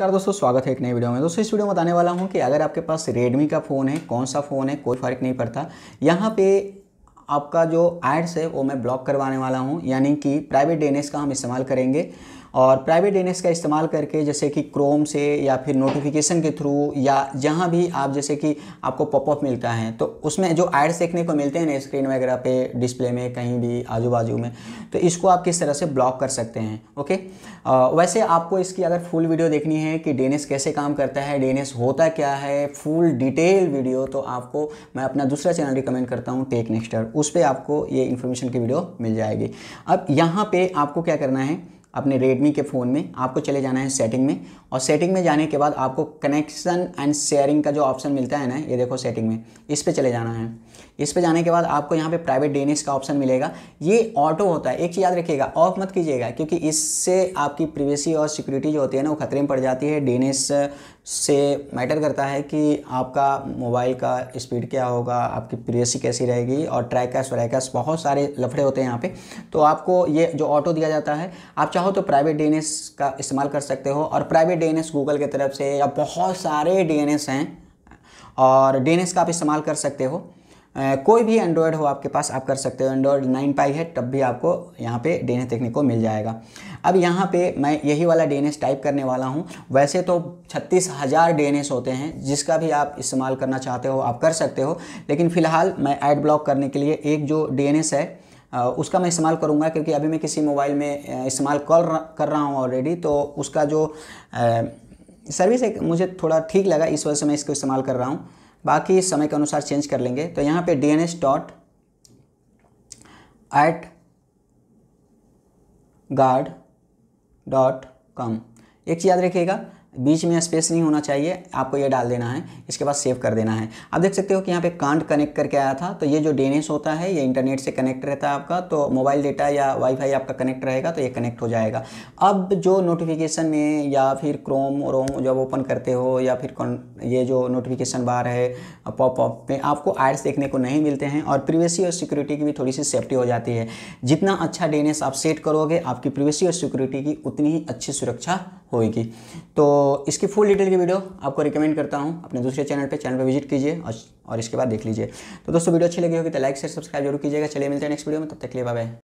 नमस्कार दोस्तों स्वागत है एक नई वीडियो में दोस्तों इस वीडियो में बताने वाला हूं कि अगर आपके पास रेडमी का फ़ोन है कौन सा फ़ोन है कोई फ़र्क नहीं पड़ता यहां पे आपका जो एड्स है वो मैं ब्लॉक करवाने वाला हूँ यानी कि प्राइवेट डीएनएस का हम इस्तेमाल करेंगे और प्राइवेट डीएनएस का इस्तेमाल करके जैसे कि क्रोम से या फिर नोटिफिकेशन के थ्रू या जहाँ भी आप जैसे कि आपको पॉपअप मिलता है तो उसमें जो एड्स देखने को मिलते हैं ना स्क्रीन वगैरह पे डिस्प्ले में कहीं भी आजू बाजू में तो इसको आप किस तरह से ब्लॉक कर सकते हैं ओके आ, वैसे आपको इसकी अगर फुल वीडियो देखनी है कि डी कैसे काम करता है डी होता क्या है फुल डिटेल वीडियो तो आपको मैं अपना दूसरा चैनल रिकमेंड करता हूँ टेक नेक्स्टर उस पर आपको ये इन्फॉर्मेशन की वीडियो मिल जाएगी अब यहाँ पर आपको क्या करना है अपने रेडमी के फ़ोन में आपको चले जाना है सेटिंग में और सेटिंग में जाने के बाद आपको कनेक्शन एंड शेयरिंग का जो ऑप्शन मिलता है ना ये देखो सेटिंग में इस पर चले जाना है इस पर जाने के बाद आपको यहाँ पे प्राइवेट डेनिस का ऑप्शन मिलेगा ये ऑटो होता है एक चीज़ याद रखिएगा ऑफ मत कीजिएगा क्योंकि इससे आपकी प्रिवेसी और सिक्योरिटी जो होती है ना वो खतरे में पड़ जाती है डेनिस से मैटर करता है कि आपका मोबाइल का स्पीड क्या होगा आपकी प्रिवेसी कैसी रहेगी और ट्रैकर्स व्रैकर्स बहुत सारे लफड़े होते हैं यहाँ पर तो आपको ये जो ऑटो दिया जाता है आप चाहो तो प्राइवेट डीएनएस का इस्तेमाल कर सकते हो और प्राइवेट डीएनएस गूगल की तरफ से या बहुत सारे डीएनएस हैं और डीएनएस का आप इस्तेमाल कर सकते हो कोई भी एंड्रॉयड हो आपके पास आप कर सकते हो एंड्रॉयड नाइन पाई है तब भी आपको यहाँ पे डी देखने को मिल जाएगा अब यहाँ पे मैं यही वाला डी टाइप करने वाला हूँ वैसे तो छत्तीस हज़ार डी होते हैं जिसका भी आप इस्तेमाल करना चाहते हो आप कर सकते हो लेकिन फ़िलहाल मैं ऐड ब्लॉक करने के लिए एक जो डी है उसका मैं इस्तेमाल करूँगा क्योंकि अभी मैं किसी मोबाइल में इस्तेमाल कर कर रहा हूँ ऑलरेडी तो उसका जो सर्विस एक मुझे थोड़ा ठीक लगा इस वजह से मैं इसको इस्तेमाल कर रहा हूँ बाकी समय के अनुसार चेंज कर लेंगे तो यहाँ पे D N S dot at guard dot com एक चीज़ याद रखिएगा बीच में स्पेस नहीं होना चाहिए आपको ये डाल देना है इसके बाद सेव कर देना है आप देख सकते हो कि यहाँ पे कांट कनेक्ट करके आया था तो ये जो डेनेस होता है ये इंटरनेट से कनेक्ट रहता है आपका तो मोबाइल डेटा या वाईफाई आपका कनेक्ट रहेगा तो ये कनेक्ट हो जाएगा अब जो नोटिफिकेशन में या फिर क्रोम रोम जब ओपन करते हो या फिर ये जो नोटिफिकेशन बार है पॉप ऑप में आपको एड्स देखने को नहीं मिलते हैं और प्रिवेसी और सिक्योरिटी की भी थोड़ी सी सेफ्टी हो जाती है जितना अच्छा डेनेस आप सेट करोगे आपकी प्रिवेसी और सिक्योरिटी की उतनी ही अच्छी सुरक्षा होगी तो इसकी फुल डिटेल की वीडियो आपको रिकमेंड करता हूँ अपने दूसरे चैनल पे चैनल पे विजिट कीजिए और, इसके बाद देख लीजिए तो दोस्तों वीडियो अच्छी लगी होगी तो लाइक शेयर सब्सक्राइब जरूर कीजिएगा चलिए मिलते हैं नेक्स्ट वीडियो में तब तक लिए बाय